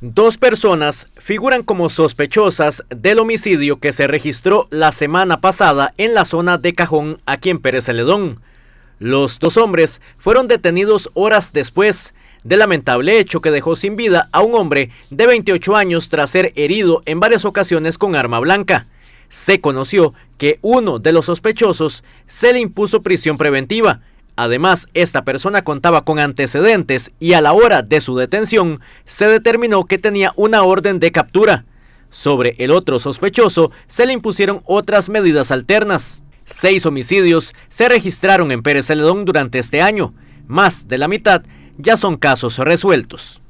Dos personas figuran como sospechosas del homicidio que se registró la semana pasada en la zona de Cajón, aquí en Pérez Celedón. Los dos hombres fueron detenidos horas después del lamentable hecho que dejó sin vida a un hombre de 28 años tras ser herido en varias ocasiones con arma blanca. Se conoció que uno de los sospechosos se le impuso prisión preventiva Además, esta persona contaba con antecedentes y a la hora de su detención se determinó que tenía una orden de captura. Sobre el otro sospechoso se le impusieron otras medidas alternas. Seis homicidios se registraron en Pérez Celedón durante este año. Más de la mitad ya son casos resueltos.